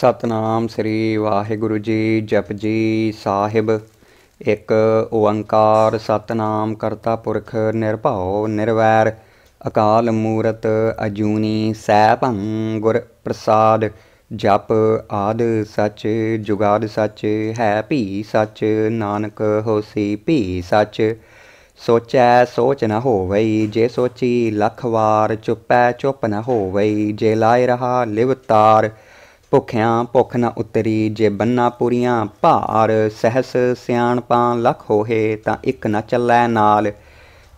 ਸਤਨਾਮ ਸ੍ਰੀ ਵਾਹਿਗੁਰੂ ਜੀ ਜਪਜੀ ਸਾਹਿਬ ਇੱਕ ਓੰਕਾਰ ਸਤਨਾਮ ਕਰਤਾ ਪੁਰਖ ਨਿਰਭਉ ਨਿਰਵੈਰ ਅਕਾਲ ਮੂਰਤ ਅਜੂਨੀ ਸੈਭੰ ਗੁਰ ਪ੍ਰਸਾਦ ਜਪ ਆਦ ਸਚ ਜੁਗਾਦ ਸਚ ਹੈ ਭੀ ਸਚ ਨਾਨਕ ਹੋਸੀ ਭੀ ਸਚ ਸੋਚੈ ਸੋਚ ਨ ਹੋਵਈ ਜੇ ਸੋਚੀ ਲਖ ਵਾਰ ਚੁੱਪੈ ਚੁੱਪ ਨ ਹੋਵਈ ਜੇ ਲਾਇ ਰਹਾ ਲਿਵ ਤਾਰ ਭੁਖਿਆਂ ਭੁਖ ਨਾ ਉਤਰੀ ਜੇ ਬੰਨਾ ਪੂਰੀਆਂ ਭਾਰ ਸਹਸ ਸਿਆਣਪਾਂ ਲਖ ਹੋਏ ਤਾਂ ਇੱਕ ਨ ਚੱਲੈ ਨਾਲ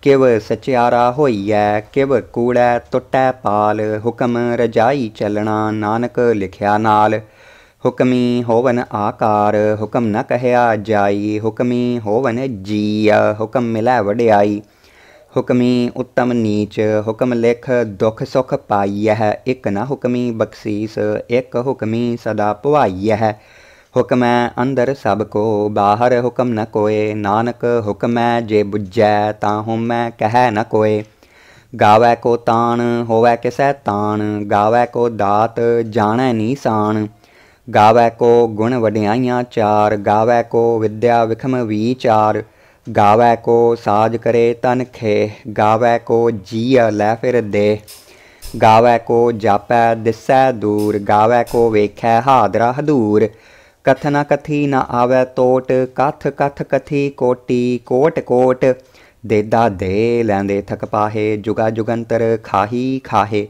ਕਿਵ ਸਚਿਆਰਾ ਹੋਈਐ ਕਿਵ ਕੂੜੈ ਟੁੱਟੈ ਪਾਲ ਹੁਕਮ ਰਜਾਈ ਚੱਲਣਾ ਨਾਨਕ ਲਿਖਿਆ ਨਾਲ ਹੁਕਮੀ ਹੋਵਨ ਆਕਾਰ ਹੁਕਮ ਨ ਕਹਿਆ ਜਾਈ ਹੁਕਮੀ ਹੋਵਨ ਜੀਆ ਹੁਕਮ ਮਿਲੈ ਵਡਿਆਈ ਹੁਕਮੀ ਉੱਤਮ ਨੀਚ ਹੁਕਮ ਲਿਖ ਦੁਖ ਸੁਖ ਪਾਈਐ ਹੈ ਇੱਕ ਨਾ ਹੁਕਮੀ ਬਖਸ਼ੀਸ ਇੱਕ ਹੁਕਮੀ ਸਦਾ ਭਵਾਈਐ ਹੈ ਹੁਕਮੈ ਅੰਦਰ ਸਭ ਕੋ ਬਾਹਰ ਹੁਕਮ ਨ ਕੋਏ ਨਾਨਕ ਹੁਕਮੈ ਜੇ ਬੁੱਝੈ ਤਾਂ ਹੁਮੈ ਕਹਿ ਨ ਕੋਏ ਗਾਵੈ ਕੋ ਤਾਣ ਹੋਵੈ ਕਿਸੈ ਤਾਣ ਗਾਵੈ ਕੋ ਦਾਤ ਜਾਣੈ ਨੀ ਸਾਣ ਗਾਵੈ ਕੋ ਗੁਣ ਵਡਿਆਈਆਂ ਚਾਰ ਗਾਵੈ ਕੋ ਵਿਦਿਆ ਵਿਖਮ ਵਿਚਾਰ गावै को साज करे तन खे गावै को जिया लै फिर दे गावै को जापै दिसै दूर गावै को वेखै हादरा हदूर कथना कथी न आवै तोट कथ कथ कथी कोटी कोट कोट देदा दे लैंदे थक पाहे जुगा जुगंतर खाही खाहे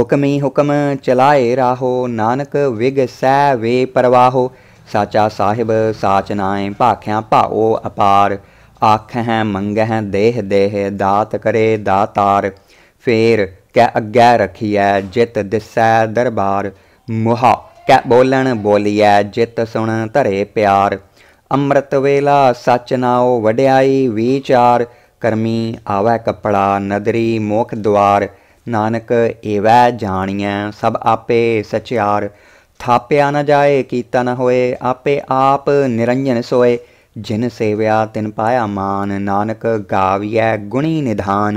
हुक्मी हुक्म चलाए राहो नानक विग सै वे परवाहो साचा साहिब साच नाए भाख्या भाओ अपार ਆਖ ਹੈ ਮੰਗ ਹੈ ਦੇਹ ਦੇਹ ਦਾਤ ਕਰੇ ਦਾਤਾਰ ਫੇਰ ਕੈ ਅੱਗੇ ਰਖੀਐ ਜਿਤ ਦਿਸੈ ਦਰਬਾਰ ਮੁਹਾ ਕੈ ਬੋਲਣ ਬੋਲੀਐ ਜਿਤ ਸੁਣ ਧਰੇ ਪਿਆਰ ਅੰਮ੍ਰਿਤ ਵੇਲਾ ਸਚ ਨਾਉ ਵਡਿਆਈ ਵਿਚਾਰ ਕਰਮੀ ਆਵੈ ਕਪੜਾ ਨਦਰੀ ਮੋਖ ਦਵਾਰ ਨਾਨਕ ਏਵੈ ਜਾਣੀਐ ਸਭ ਆਪੇ ਸਚਿਆਰ ਥਾਪਿਆ ਨ ਜਾਏ ਕੀਤਾ ਨ ਹੋਏ ਆਪੇ ਆਪ ਨਿਰੰਜਨ ਸੋਏ जिन सेव्या तिन पाया मान नानक गाविय गुणी निधान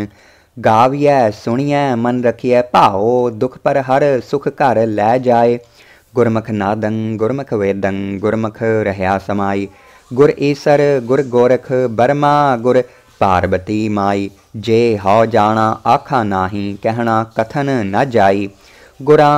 गाविय सुनिय मन रखिय पाओ दुख पर हर सुख घर लै जाए गुरमुख नादं गुरमुख वेदं गुरमुख रहया समाई गुर ईसर गुर गोरख बर्मा गुर पार्वती माई जे हौ जाना आखा नाही कहना कथन न जाई गुरा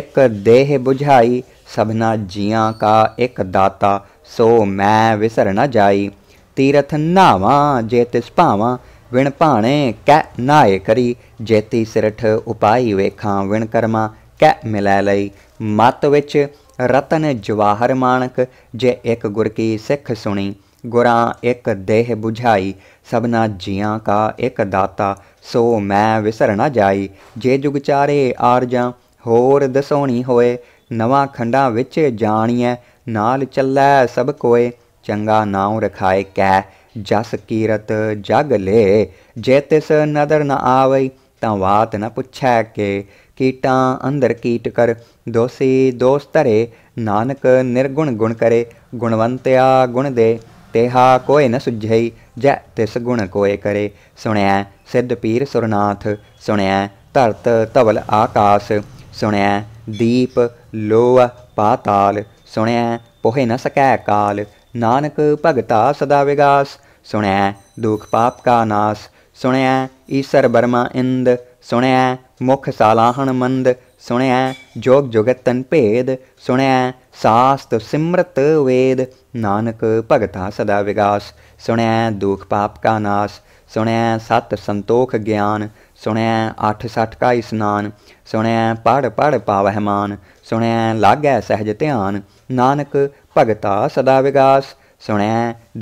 एक देह बुझाई सभना जिया का एक दाता ਸੋ ਮੈਂ ਵਿਸਰ ਨਾ ਜਾਈ ਤੀਰਥ ਨਾਵਾ ਜੇ ਤਿਸ ਭਾਵਾਂ ਵਿਣ ਭਾਣੇ ਕੈ ਨਾਏ ਕਰੀ ਜੇਤੀ ਸਿਰਠ ਉਪਾਈ ਵੇਖਾਂ ਵਿਣ ਕਰਮਾ ਕੈ ਮਿਲੈ ਲਈ ਮਤ ਵਿੱਚ ਰਤਨ ਜਵਾਹਰ ਮਾਨਕ ਜੇ ਇੱਕ ਗੁਰ ਕੀ ਸਿੱਖ ਸੁਣੀ ਗੁਰਾਂ ਇੱਕ ਦੇਹ 부ਝਾਈ ਸਭਨਾ ਜੀਆਂ ਕਾ ਇੱਕ ਦਾਤਾ ਸੋ ਮੈਂ ਵਿਸਰ ਨਾ ਜਾਈ ਜੇ ਜੁਗ ਚਾਰੇ ਆਰਜਾਂ ਹੋਰ ਦਸੋਣੀ ਹੋਏ ਨਵਾਂ ਖੰਡਾ ਵਿੱਚ ਜਾਣੀਐ ਨਾਲ ਚੱਲੈ ਸਭ ਕੋਏ ਚੰਗਾ ਨਾਉ ਰਖਾਏ ਕੈ ਜਸ ਕੀਰਤ ਜਗ ਲੇ ਜੇ ਤਿਸ ਨਦਰ ਨ ਆਵੈ ਤਾਂ ਬਾਤ ਨ ਪੁੱਛੈ ਕੇ ਕੀਟਾਂ ਅੰਦਰ ਕੀਟ ਕਰ ਦੋਸੀ ਦੋਸ ਧਰੇ ਨਾਨਕ ਨਿਰਗੁਣ ਗੁਣ ਕਰੇ ਗੁਣਵੰਤਿਆ ਗੁਣ ਦੇ ਤੇਹਾ ਕੋਏ ਨ ਸੁਝਈ ਜੈ ਤਿਸ ਗੁਣ ਕੋਏ ਕਰੇ ਸੁਣਿਆ ਸਿੱਧ ਪੀਰ ਸੁਰਨਾਥ ਸੁਣਿਆ ਧਰਤ ਧਵਲ ਆਕਾਸ ਸੁਣਿਆ ਦੀਪ ਲੋਹ ਪਾਤਾਲ ਸੁਣਿਆ ਪੋਹੇ ਨ ਸਕੈ ਕਾਲ ਨਾਨਕ ਭਗਤਾ ਸਦਾ ਵਿਗਾਸ ਸੁਣਿਆ ਦੁਖ ਪਾਪ ਕਾ ਨਾਸ ਸੁਣਿਆ ਈਸ਼ਰ ਬਰਮਾ ਇੰਦ ਸੁਣਿਆ ਮੁਖ ਸਾਲਾਹਣ ਮੰਦ ਸੁਣਿਆ ਜੋਗ ਜੁਗਤ ਤਨ ਭੇਦ ਸੁਣਿਆ ਸਾਸਤ ਸਿਮਰਤ ਵੇਦ ਨਾਨਕ ਭਗਤਾ ਸਦਾ ਵਿਗਾਸ ਸੁਣਿਆ ਦੁਖ ਪਾਪ ਕਾ ਨਾਸ सुनै सत संतोख ज्ञान सुनै अठ सठ का स्नान सुनया पढ़ पढ़ पावह मान सुनया लागै सहज ध्यान नानक भगता सदा विगास सुनै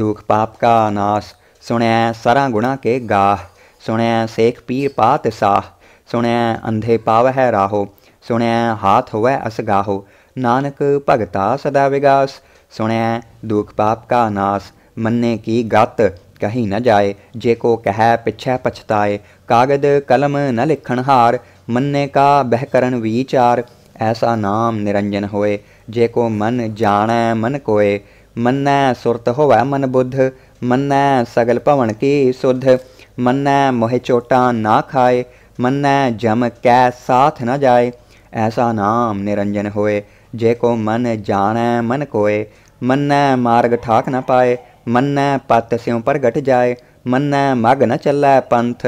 दुख पाप का नास सुनै सरा गुणा के गाह सुनै सेख पीर पात साह सुनया अंधे पावह राहो सुनै हाथ होवै असगाहो नानक भगता सदा विगास सुनया दुख पाप का नास मन्ने की गत कहीं न जाए जेको कह पिछे पछताए कागद कलम न लिखण हार मन्ने का बहकरण विचार ऐसा नाम निरंजन होए जेको मन जाने मन कोए मन सुरत होवै मन बुद्ध मन सगल भवन की सुध मन मोहे चोटा ना खाए मन जम कै साथ न जाए ऐसा नाम निरंजन होए जेको मन जाने मन कोए मन मार्ग ठाक न पाए मन्ना पत स्यों प्रगट जाए मन्ना मग न चलै पंथ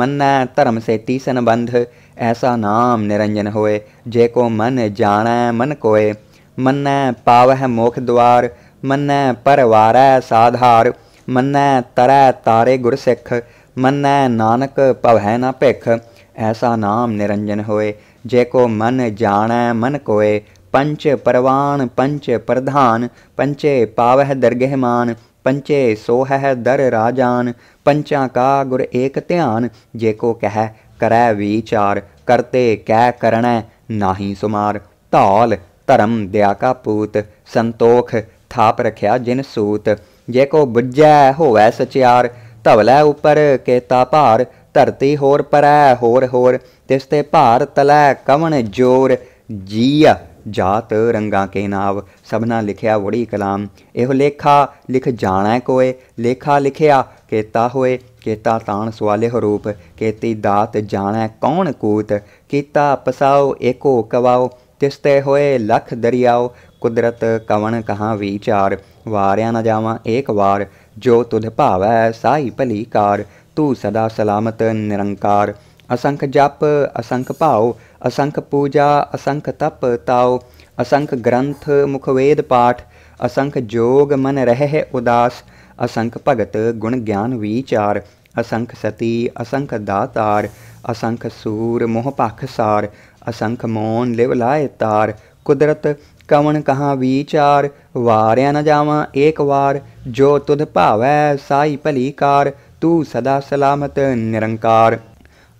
मन्ना धर्म से ती संबंध ऐसा नाम निरंजन होए जे को मन जाना मन कोय मन्ना पावह मोख द्वार मन्ना परवार साधार मन्ना तरह तारे गुरसिख मन्ना नानक पवह न भिख ऐसा नाम निरंजन होए जे को मन जाना मन कोय पंच परवान पंच प्रधान पंचे पावह दरगहमान ਪੰਚੇ ਹੈ ਦਰ ਰਾਜਾਨ ਪੰਚਾਂ ਕਾ ਗੁਰ ਏਕ ਧਿਆਨ ਜੇ ਕੋ ਕਹਿ ਕਰੈ ਵਿਚਾਰ ਕਰਤੇ ਕਹਿ ਕਰਣੈ ਨਾਹੀ ਸੁਮਾਰ ਧਾਲ ਧਰਮ ਦਿਆ ਕਾ ਪੂਤ ਸੰਤੋਖ ਥਾਪ ਰਖਿਆ ਜਿਨ ਸੂਤ ਜੇ ਕੋ ਬੁੱਝੈ ਹੋਵੈ ਸਚਿਆਰ ਧਵਲੈ ਉਪਰ ਕੇਤਾ ਭਾਰ ਧਰਤੀ ਹੋਰ ਪਰੈ ਹੋਰ ਹੋਰ ਤਿਸ ਤੇ ਭਾਰ ਤਲੈ ਕਵਣ ਜੋਰ ਜੀਆ ਜਾਤ ਰੰਗਾਂ ਕੇ ਨਾਵ ਸਭਨਾ ਲਿਖਿਆ ਵੜੀ ਕਲਾਮ ਇਹੋ ਲੇਖਾ ਲਿਖ ਜਾਣਾ ਕੋਏ ਲੇਖਾ ਲਿਖਿਆ ਕੇਤਾ ਹੋਏ ਕੇਤਾ ਤਾਣ ਸਵਾਲੇ ਹਰੂਪ ਕੇਤੀ ਦਾਤ ਜਾਣਾ ਕੌਣ ਕੂਤ ਕੀਤਾ ਪਸਾਓ ਏਕੋ ਕਵਾਓ ਤਿਸਤੇ ਹੋਏ ਲਖ ਦਰਿਆਓ ਕੁਦਰਤ ਕਵਣ ਕਹਾ ਵਿਚਾਰ ਵਾਰਿਆ ਨਾ ਜਾਵਾਂ ਏਕ ਵਾਰ ਜੋ ਤੁਧ ਭਾਵੈ ਸਾਈ ਭਲੀ ਕਾਰ ਤੂੰ ਸਦਾ ਸਲਾਮਤ ਨਿਰੰਕਾਰ असंख्य जप असंख्य भाव असंख्य पूजा असंख्य तप ताओ असंख्य ग्रंथ मुखवेद पाठ असंख्य जोग मन रह उदास असंख्य भगत गुण ज्ञान विचार असंख्य सती असंख्य दातार असंख्य सूर मोह पखसार असंख्य मौन लिवलाय तार कुदरत कवन कहाँ विचार वारिया न जावा एक वार जो तुध भावै साई भली कार तू सदा सलामत निरंकार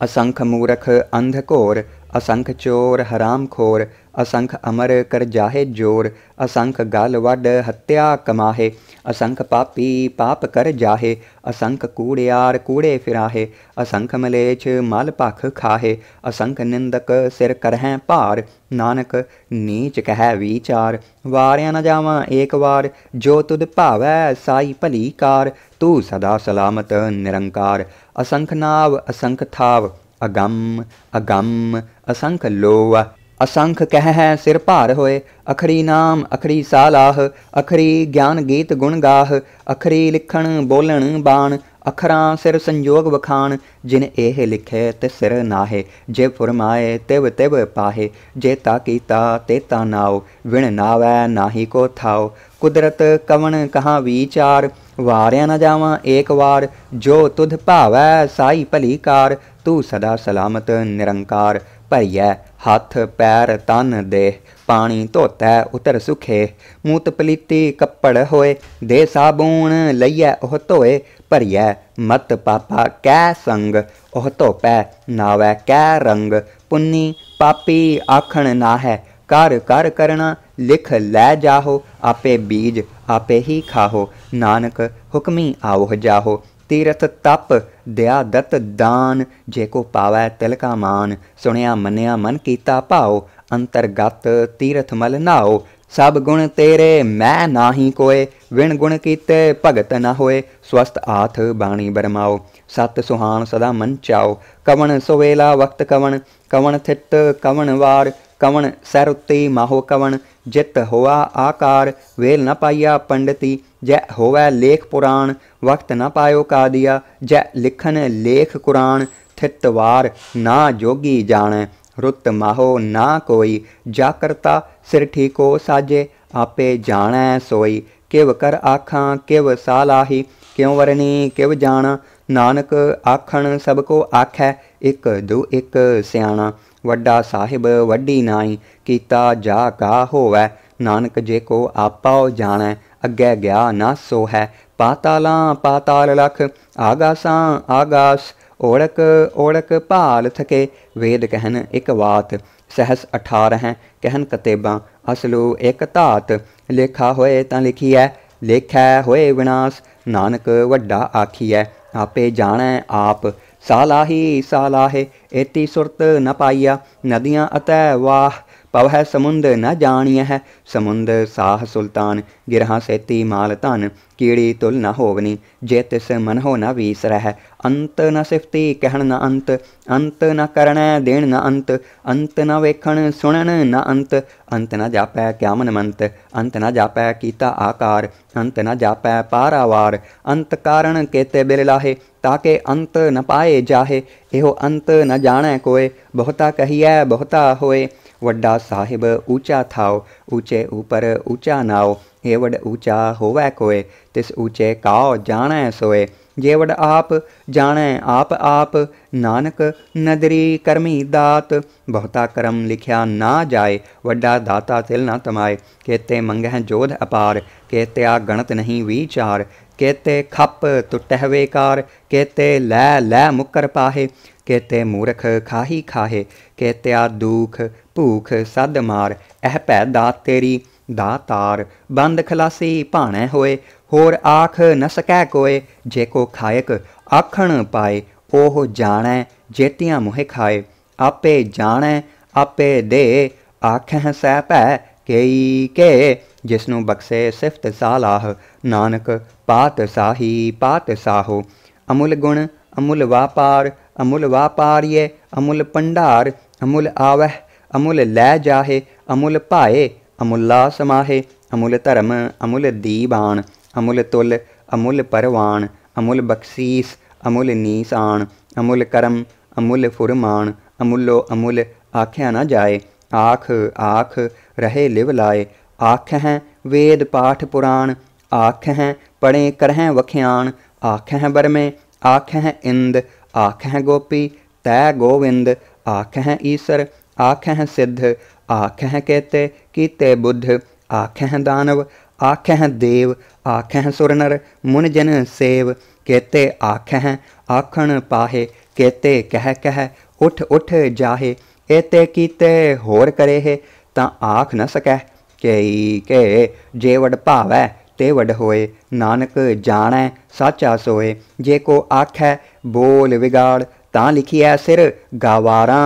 असंख्य मूरख अंधकोर असंख्य चोर हरामखोर असंख अमर कर जाहे जोर असंख गल वड हत्या कमाहे असंख पापी पाप कर जाहे असंख्य कूड़ियार कूड़े फिराहे असंख मलेच मल पख खाहे असंख निंदक सिर करहें पार नानक नीच कह विचार वारिया न जावा एक बार जो तुद भावै साई भली कार तू सदा सलामत निरंकार असंख नाव असंख थाव अगम अगम असंख लोवा असंख कह है सिर भार होए ਅਖਰੀ ਨਾਮ ਅਖਰੀ ਸਾਲਾਹ ਅਖਰੀ ਗਿਆਨ ਗੀਤ ਗੁਣ ਗਾਹ ਅਖਰੀ ਲਿਖਣ ਬੋਲਣ ਬਾਣ ਅਖਰਾਂ ਸਿਰ ਸੰਜੋਗ ਵਖਾਣ ਜਿਨ ਇਹ ਲਿਖੇ ਤੇ ਸਿਰ ਨਾਹੇ ਜੇ ਫਰਮਾਏ ਤਿਵ ਤਿਵ ਪਾਹੇ ਜੇ ਤਾ ਕੀਤਾ ਤੇ ਤਾ ਨਾਉ ਵਿਣ ਨਾਵੈ ਨਾਹੀ ਕੋ ਥਾਉ ਕੁਦਰਤ ਕਵਣ ਕਹਾਂ ਵਿਚਾਰ ਵਾਰਿਆ ਨਾ ਜਾਵਾਂ ਏਕ ਵਾਰ ਜੋ ਤੁਧ ਭਾਵੈ ਸਾਈ ਭਲੀ ਕਾਰ ਤੂੰ ਸਦਾ ਸਲਾਮਤ ਨਿਰੰਕਾਰ ਭਈਐ ਹੱਥ ਪੈਰ ਤਨ ਦੇ ਪਾਣੀ ਧੋਤੈ ਉਤਰ ਸੁਖੇ ਮੂਤ ਪਲੀਤੀ ਕੱਪੜ ਹੋਏ ਦੇ ਸਾਬੂਣ ਲਈਐ ਉਹ ਧੋਏ ਭਰੀਐ ਮਤ ਪਾਪਾ ਕੈ ਸੰਗ ਉਹ ਧੋਪੈ ਨਾਵੈ ਕੈ ਰੰਗ ਪੁੰਨੀ ਪਾਪੀ ਆਖਣ ਨਾ ਹੈ ਕਰ ਕਰ ਕਰਣਾ ਲਿਖ ਲੈ ਜਾਹੋ ਆਪੇ ਬੀਜ ਆਪੇ ਹੀ ਖਾਹੋ ਨਾਨਕ ਹੁਕਮੀ ਆਵੋ ਜਾਹੋ ਤੀਰਥ ਤਪ ਦਿਆ ਦਤ ਦਾਨ ਜੇ ਕੋ ਪਾਵੈ ਤਿਲ ਕਾ ਮਾਨ ਸੁਣਿਆ ਮੰਨਿਆ ਮਨ ਕੀਤਾ ਭਾਉ ਅੰਤਰਗਤ ਤੀਰਥ ਮਲ ਨਾਓ ਸਭ ਗੁਣ ਤੇਰੇ ਮੈਂ ਨਾਹੀ ਕੋਏ ਵਿਣ ਗੁਣ ਕੀਤੇ ਭਗਤ ਨਾ ਹੋਏ ਸਵਸਤ ਆਥ ਬਾਣੀ ਬਰਮਾਓ ਸਤ ਸੁਹਾਨ ਸਦਾ ਮਨ ਚਾਓ ਕਵਣ ਸੋਵੇਲਾ ਵਕਤ ਕਵਣ ਕਵਣ ਥਿੱਤ ਕਵਣ ਵਾਰ ਕਵਣ ਸਰੁੱਤੀ ਮਾਹੋ ਕਵਣ जित होवा आकार वेल न पाइया पंडति जय होवै लेख पुराण वक्त न पायो कादिया जय लिखन लेख कुरान थितवार ना जोगी जाण रुत माहो ना कोई जा सिर ठीको साजे आपे जाणै सोई किव कर आखा किव सालाही क्यों वरनी किव जाना नानक आखण सबको आख एक दू एक सियाणा ਵੱਡਾ ਸਾਹਿਬ ਵੱਡੀ ਨਾਈ ਕੀਤਾ ਜਾ ਕਾ ਹੋਵੇ ਨਾਨਕ ਜੇ ਕੋ ਆਪਾਉ ਜਾਣੈ ਅੱਗੇ ਗਿਆ ਨਾ ਸੋ ਹੈ ਪਾਤਾਲਾਂ ਪਾਤਾਲ ਲਖ ਆਗਾਸਾਂ ਆਗਾਸ ਓੜਕ ਓੜਕ ਭਾਲ ਥਕੇ ਵੇਦ ਕਹਿਣ ਇੱਕ ਬਾਤ ਸਹਸ 18 ਹੈ ਕਹਿਣ ਕਤੇਬਾਂ ਅਸਲੂ ਇੱਕ ਧਾਤ ਲੇਖਾ ਹੋਏ ਤਾਂ ਲਿਖੀਐ ਲੇਖੈ ਹੋਏ ਵਿਨਾਸ਼ ਨਾਨਕ ਵੱਡਾ ਆਖੀਐ ਆਪੇ ਜਾਣੈ ਆਪ साला ही साला है एति सुरत न पाइया नदियाँ अतः वाह पवह समुंद न जानिय है समुंद साह सुल्तान गिरहा सेती माल धन कीड़ी तुल न होवनी जे तिस मन हो न वीस रह अंत न सिफती कहण न अंत अंत न करण देण न अंत अंत न वेखण सुनण न अंत अंत न जापै क्यामन मंत अंत न जापै कीता आकार अंत न जापै पारावार अंत कारण केते बिल लाहे ताके अंत न पाए जाहे एहो अंत न जाणै कोय बहुता कहिए बहुता होए वड्डा साहिब ऊंचा थाओ ऊंचे ऊपर ऊंचा नाओ येवड़ वड ऊंचा होवे कोय तिस ऊंचे काओ जाणै सोए जे आप जाने आप आप नानक नदरी करमी दात बहुता करम लिखिया ना जाए वड्डा दाता तिल ना तमाए केते मंगह जोध अपार केते आ गणत नहीं विचार केते खप तुटह वेकार केते लै लै मुकर पाहे केते मूर्ख खाही खाहे केते आ दूख ਭੂਖ ਸੱਦ ਮਾਰ ਇਹ ਭੈ ਦਾ ਤੇਰੀ ਦਾ ਤਾਰ ਬੰਦ ਖਲਾਸੀ ਭਾਣੇ ਹੋਏ ਹੋਰ ਆਖ ਨ ਸਕੈ ਕੋਏ ਜੇ ਕੋ ਖਾਇਕ ਆਖਣ ਪਾਏ ਉਹ ਜਾਣੈ ਜੇਤੀਆਂ ਮੁਹੇ ਖਾਏ ਆਪੇ ਜਾਣੈ ਆਪੇ ਦੇ ਆਖਹਿ ਸੈ ਭੈ ਕਈ ਕੇ ਜਿਸ ਨੂੰ ਬਖਸ਼ੇ ਸਿਫਤ ਸਾਲਾਹ ਨਾਨਕ ਪਾਤ ਸਾਹੀ ਪਾਤ ਸਾਹੋ ਅਮੁੱਲ ਗੁਣ ਅਮੁੱਲ ਵਾਪਾਰ ਅਮੁੱਲ ਵਾਪਾਰੀਏ ਅਮੁੱਲ ਪੰਡਾਰ ਅਮੁੱਲ ਆਵਹਿ अमुल लै जाहे अमुल पाए अमुल्ला समाहे अमुल धर्म अमुल दीबान अमुल तुल अमुल परवान अमुल बख्शीस अमुल नीसान अमुल करम अमुल फुरमान अमुलो अमुल आख्या ना जाए आख आख रहे लिव लाए आख हैं वेद पाठ पुराण आख हैं पढ़े करहें वख्याण आख हैं बरमे आख हैं इंद आख हैं गोपी तय गोविंद आख हैं ईश्वर आखें सिद्ध आखें कहते कीते बुद्ध आखें दानव आखें देव आखें सुरनर मुनजन सेव कहते आखें आखण पाहे केते कह कह उठ उठ जाहे एते कीते होर करे है ਤਾਂ ਆਖ ਨ ਸਕੈ ਕਈ ਕੇ ਜੇ ਵਡ ਭਾਵੈ ਤੇ ਵਡ ਹੋਏ ਨਾਨਕ ਜਾਣੈ ਸਾਚਾ ਸੋਏ ਜੇ ਕੋ ਆਖੈ ਬੋਲ ਵਿਗਾੜ ਤਾਂ ਲਿਖਿਐ ਸਿਰ ਗਾਵਾਰਾਂ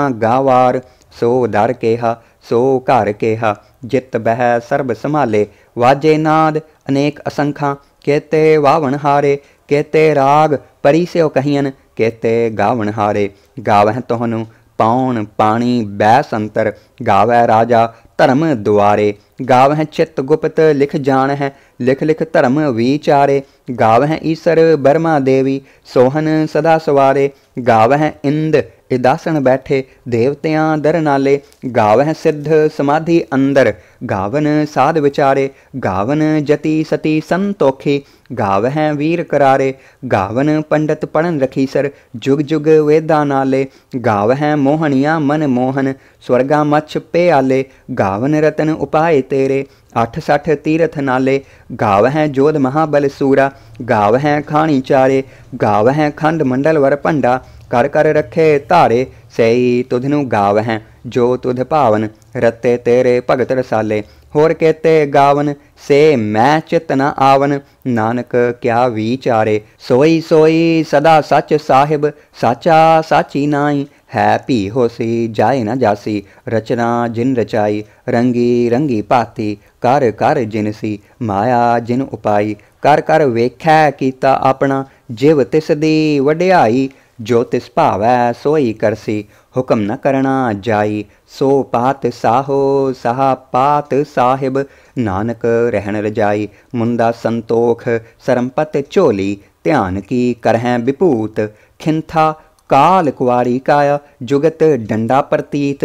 ਸੋ ਦਰ ਕੇਹਾ ਸੋ ਘਰ ਕੇਹਾ ਜਿਤ ਬਹਿ ਸਰਬ ਸੰਭਾਲੇ ਵਾਜੇ ਨਾਦ ਅਨੇਕ ਅਸੰਖਾਂ ਕੇਤੇ ਵਾਵਣ ਹਾਰੇ ਕੇਤੇ ਰਾਗ ਪਰੀ ਸਿਓ ਕਹੀਨ ਕੇਤੇ ਗਾਵਣ ਹਾਰੇ ਗਾਵਹਿ ਤੋਹਨੂੰ ਪਾਉਣ ਪਾਣੀ ਬੈ ਸੰਤਰ ਗਾਵੈ ਰਾਜਾ ਧਰਮ ਦੁਆਰੇ ਗਾਵਹਿ ਚਿਤ ਗੁਪਤ ਲਿਖ ਜਾਣ ਹੈ ਲਿਖ ਲਿਖ ਧਰਮ ਵਿਚਾਰੇ ਗਾਵਹਿ ਈਸ਼ਰ ਬਰਮਾ ਦੇਵੀ ਸੋਹਨ ਸਦਾ ਸਵਾਰੇ ਗਾਵਹਿ ਇੰਦ ਕਿ ਦਾਸਣ ਬੈਠੇ ਦੇਵਤਿਆਂ ਦਰ ਨਾਲੇ ਗਾਵਹਿ ਸਿੱਧ ਸਮਾਧੀ ਅੰਦਰ ਗਾਵਨ ਸਾਧ ਵਿਚਾਰੇ ਗਾਵਨ ਜਤੀ ਸਤੀ ਸੰਤੋਖੀ ਗਾਵਹਿ ਵੀਰ ਕਰਾਰੇ ਗਾਵਨ ਪੰਡਤ ਪੜਨ ਰਖੀ ਸਰ ਜੁਗ ਜੁਗ ਵੇਦਾ ਨਾਲੇ ਗਾਵਹਿ ਮੋਹਣੀਆਂ ਮਨ ਮੋਹਨ ਸਵਰਗਾ ਮਛ ਪਿਆਲੇ ਗਾਵਨ ਰਤਨ ਉਪਾਏ ਤੇਰੇ 68 ਤੀਰਥ ਨਾਲੇ ਗਾਵਹਿ ਜੋਧ ਮਹਾਬਲ ਸੂਰਾ ਗਾਵਹਿ ਖਾਣੀ ਚਾਰੇ ਗਾਵਹਿ ਖੰਡ ਮੰਡਲ ਵਰ ਭੰਡਾ ਕਰ ਕਰ ਰੱਖੇ ਧਾਰੇ ਸਈ ਤੁਧ ਨੂੰ ਗਾਵ ਹੈ ਜੋ ਤੁਧ ਭਾਵਨ ਰਤੇ ਤੇਰੇ ਭਗਤ ਰਸਾਲੇ ਹੋਰ ਕਹਤੇ ਗਾਵਨ ਸੇ ਮੈਂ ਚਿਤ ਨ ਆਵਨ ਨਾਨਕ ਕਿਆ ਵਿਚਾਰੇ ਸੋਈ ਸੋਈ ਸਦਾ ਸੱਚ ਸਾਹਿਬ ਸਾਚਾ ਸਾਚੀ ਨਾਈ ਹੈ ਭੀ ਹੋਸੀ ਜਾਏ ਨਾ ਜਾਸੀ ਰਚਨਾ ਜਿਨ ਰਚਾਈ ਰੰਗੀ ਰੰਗੀ ਪਾਤੀ ਕਰ ਕਰ ਜਿਨਸੀ ਮਾਇਆ ਜਿਨ ਉਪਾਈ ਕਰ ਕਰ ਵੇਖੈ ਕੀਤਾ ਆਪਣਾ ਜਿਵ ਤਿਸ ਦੀ ਵਡਿਆਈ ज्योतिष तिस भावै सोई करसी हुक्म न करना जाई सो पात साहो सहा पात साहिब नानक रहन रजाई मुंदा संतोख सरमपत चोली ध्यान की करहै विभूत खिंथा काल कुआरी काया जुगत डंडा प्रतीत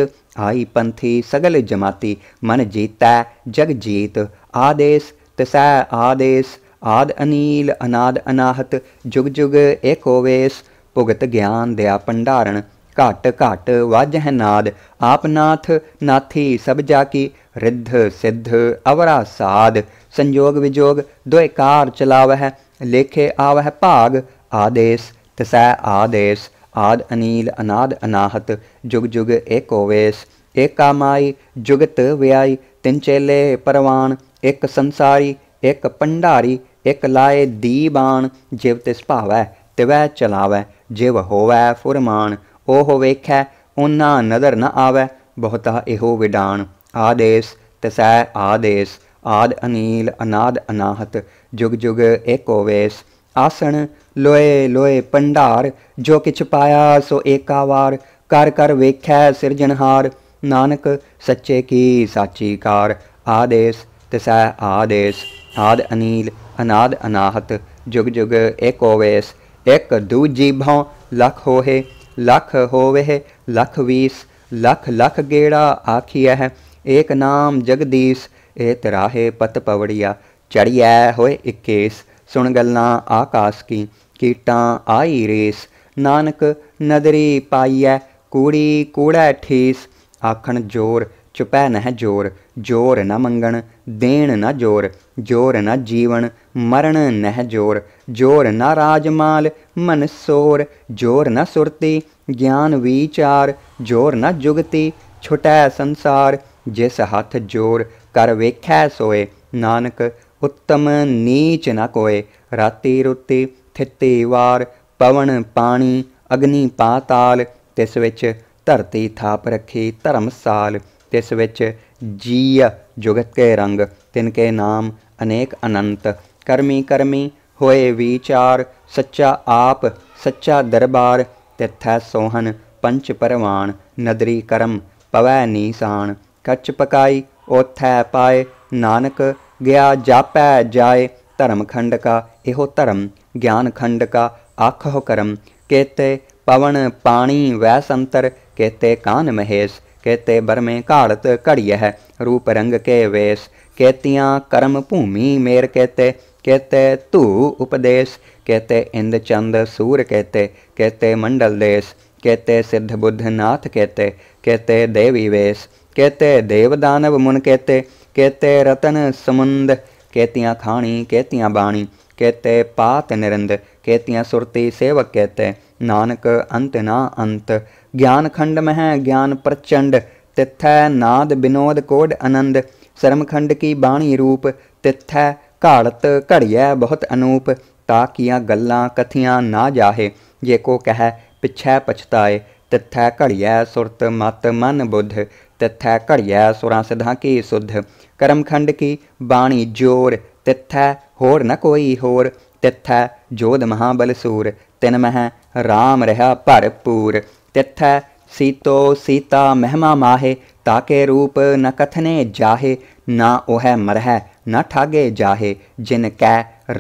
आई पंथी सगल जमाती मन जीतै जग जीत आदेश तसै आदेश आद अनील अनाद अनाहत जुग जुग एकोवेश ਭੁਗਤ ਗਿਆਨ ਦਿਆ ਭੰਡਾਰਣ ਘਟ ਘਟ ਵਾਜਹਿ ਨਾਦ ਆਪਨਾਥ ਨਾਥੀ ਸਭ ਜਾ ਕੀ ਰਿੱਧ ਸਿੱਧ ਅਵਰਾ ਸਾਧ ਸੰਜੋਗ ਵਿਜੋਗ ਦੁਇਕਾਰ ਚਲਾਵਹਿ ਲੇਖੇ ਆਵਹਿ ਭਾਗ ਆਦੇਸ਼ ਤਸੈ ਆਦੇਸ਼ ਆਦ ਅਨੀਲ ਅਨਾਦ ਅਨਾਹਤ ਜੁਗ ਜੁਗ ਏਕੋ ਵੇਸ ਏਕਾ ਮਾਈ ਜੁਗਤ ਵਿਆਈ ਤਿੰਨ ਚੇਲੇ ਪਰਵਾਨ ਇੱਕ ਸੰਸਾਰੀ ਇੱਕ ਪੰਡਾਰੀ ਇੱਕ ਲਾਏ ਦੀਬਾਨ ਜਿਵ ਤਿਸ ਭਾਵੈ ਤਿਵੈ ਚਲਾਵੈ ਜਿਵ ਹੋਵੈ ਫੁਰਮਾਨ ਉਹ ਵੇਖੈ ਉਹਨਾਂ ਨਦਰ ਨ ਆਵੇ ਬਹੁਤਾ ਇਹੋ ਵਿਡਾਨ ਆਦੇਸ ਤਸੈ ਆਦੇਸ ਆਦ ਅਨੀਲ ਅਨਾਦ ਅਨਾਹਤ ਜੁਗ ਜੁਗ ਏਕੋ ਵੇਸ ਆਸਣ ਲੋਏ ਲੋਏ ਪੰਡਾਰ ਜੋ ਕਿਛ ਪਾਇਆ ਸੋ ਏਕਾ ਵਾਰ ਕਰ ਕਰ ਵੇਖੈ ਸਿਰਜਣਹਾਰ ਨਾਨਕ ਸੱਚੇ ਕੀ ਸਾਚੀ ਕਾਰ ਆਦੇਸ ਤਸੈ ਆਦੇਸ ਆਦ ਅਨੀਲ ਅਨਾਦ ਅਨਾਹਤ ਜੁਗ ਜੁਗ ਏਕੋ ਵੇਸ ਇੱਕ ਦੂਜੀ ਭਉ ਲਖ ਹੋਏ ਲਖ ਹੋਵੇ ਲਖ ਵੀਸ ਲਖ ਲਖ ਗੇੜਾ ਆਖੀਐ ਹੈ ਏਕ ਨਾਮ ਜਗਦੀਸ਼ ਏ ਤਰਾਹੇ ਪਤ ਪਵੜੀਆ ਚੜਿਐ ਹੋਏ 21 ਸੁਣ ਗੱਲਾਂ ਆਕਾਸ ਕੀ ਕੀਟਾਂ ਆਈ ਰੇਸ ਨਾਨਕ ਨਦਰੀ ਪਾਈਐ ਕੂੜੀ ਕੂੜਾ ਠੀਸ ਆਖਣ ਜੋਰ ਚੁਪੈ ਨਹਿ ਜੋਰ ਜੋਰ ਨਾ ਮੰਗਣ ਦੇਣ ਨਾ ਜੋਰ ਜੋਰ ਨਾ ਜੀਵਨ मरण नह जोर जोर न राजमाल मन सोर जोर न सुरती ज्ञान विचार जोर न जुगती छुटै संसार जिस हथ जोर कर वेखै सोए नानक उत्तम नीच न कोय राति रुति थिते वार पवन पाणी अग्नि पाताल तिस विच ਧਰਤੀ ਥਾਪ ਰੱਖੀ ਧਰਮਸਾਲ तिस विच ਜੀਅ ਜੁਗਤ ਕੇ ਰੰਗ ਤਿਨ ਕੇ ਨਾਮ ਅਨੇਕ ਕਰਮੀ ਕਰਮੀ ਹੋਏ ਵਿਚਾਰ ਸੱਚਾ ਆਪ ਸੱਚਾ ਦਰਬਾਰ ਤਿੱਥੈ ਸੋਹਨ ਪੰਚ ਪਰਵਾਨ ਨਦਰੀ ਕਰਮ ਪਵੈ ਨੀਸਾਨ ਕੱਚ ਪਕਾਈ ਉਥੈ ਪਾਏ ਨਾਨਕ ਗਿਆ ਜਾਪੈ ਜਾਏ ਧਰਮ ਖੰਡ ਕਾ ਇਹੋ ਧਰਮ ਗਿਆਨ ਖੰਡ ਕਾ ਆਖੋ ਕਰਮ ਕੇਤੇ ਪਵਨ ਪਾਣੀ ਵੈ ਸੰਤਰ ਕੇਤੇ ਕਾਨ ਮਹੇਸ਼ ਕੇਤੇ ਬਰਮੇ ਘਾਲਤ ਘੜੀਐ ਰੂਪ ਰੰਗ ਕੇ ਵੇਸ ਕੇਤੀਆਂ ਕਰਮ ਭੂਮੀ ਮੇਰ ਕੇਤੇ कहते तू उपदेश कहते इंद्र चंद सूर कहते कहते मंडल देश कहते सिद्ध बुद्ध नाथ कहते कहते देवी वेश कहते देव दानव मुन कहते कहते रतन समुंद कहतियाँ खाणी कहतियाँ बाणी कहते पात निरंद कहतियाँ सुरती सेवक कहते नानक अंत ना अंत ज्ञान खंड मह ज्ञान प्रचंड तिथै नाद विनोद कोड आनंद शर्मखंड की बाणी रूप तिथै घाड़त घड़िया बहुत अनूप ताकिया गल्ला कथिया ना जाहे जे को कह पिछै पछताए तिथै घड़िए सुरत मत मन बुद्ध तिथै घड़िया सुरा सिधा की सुध करमखंड की बाणी जोर तिथै होर न कोई होर तिथै जोध महाबल सूर तिन मह राम रहा भरपूर तिथै सीतो सीता महमा माहे ताके रूप न कथने जाहे ना ओह मरह न ठागे जाहे जिन कै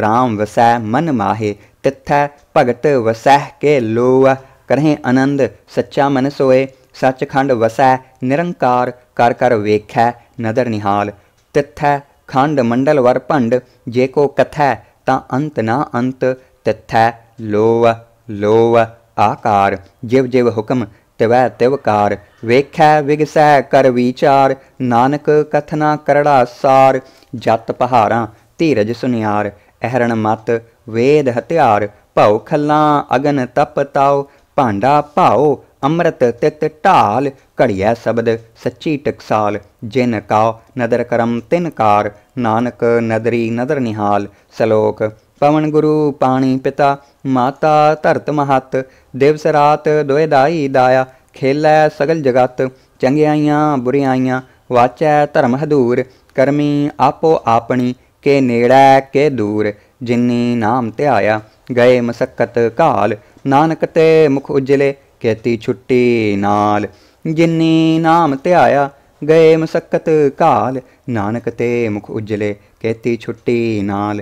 राम वसै मन माहे तिथै भगत वसह के लोह करहें आनंद सच्चा मन सोए सचखंड वसै निरंकार कर कर वेख नदर निहाल तिथै खंड मंडल वर भंड जे को कथै ता अंत ना अंत तिथै लोव लोव आकार जिव जिव हुक्म ਤਿਵੈ ਤਿਵਕਾਰ ਵੇਖੈ ਵਿਗਸੈ ਕਰ ਵਿਚਾਰ ਨਾਨਕ ਕਥਨਾ ਕਰੜਾ ਸਾਰ ਜਤ ਪਹਾਰਾਂ ਧੀਰਜ ਸੁਨਿਆਰ ਅਹਰਣ ਮਤ ਵੇਦ ਹਥਿਆਰ ਭਉ ਖੱਲਾਂ ਅਗਨ ਤਪ ਤਾਉ ਭਾਂਡਾ ਭਾਉ ਅੰਮ੍ਰਿਤ ਤਿਤ ਢਾਲ ਘੜਿਆ ਸ਼ਬਦ ਸੱਚੀ ਟਕਸਾਲ ਜਿਨ ਕਾ ਨਦਰ ਕਰਮ ਤਿਨ ਕਾਰ ਨਾਨਕ ਨਦਰੀ ਨਦਰ ਨਿਹਾਲ ਸ਼ਲੋਕ ਪਵਨ ਗੁਰੂ ਪਾਣੀ ਪਿਤਾ ਮਾਤਾ ਧਰਤ ਮਹਤ ਦਿਵਸ ਰਾਤ ਦੋਇ ਦਾਈ ਦਾਇਆ ਖੇਲੈ ਸਗਲ ਜਗਤ ਚੰਗਿਆਈਆਂ ਬੁਰੀਆਈਆਂ ਵਾਚੈ ਧਰਮ ਹਦੂਰ ਕਰਮੀ ਆਪੋ ਆਪਣੀ ਕੇ ਨੇੜੈ ਕੇ ਦੂਰ ਜਿਨੀ ਨਾਮ ਧਿਆਇਆ ਗਏ ਮਸਕਤ ਕਾਲ ਨਾਨਕ ਤੇ ਮੁਖ ਉਜਲੇ ਕੇਤੀ ਛੁੱਟੀ ਨਾਲ ਜਿਨੀ ਨਾਮ ਧਿਆਇਆ ਗਏ ਮਸਕਤ ਕਾਲ ਨਾਨਕ ਤੇ ਮੁਖ ਉਜਲੇ ਕੇਤੀ ਛੁੱਟੀ ਨਾਲ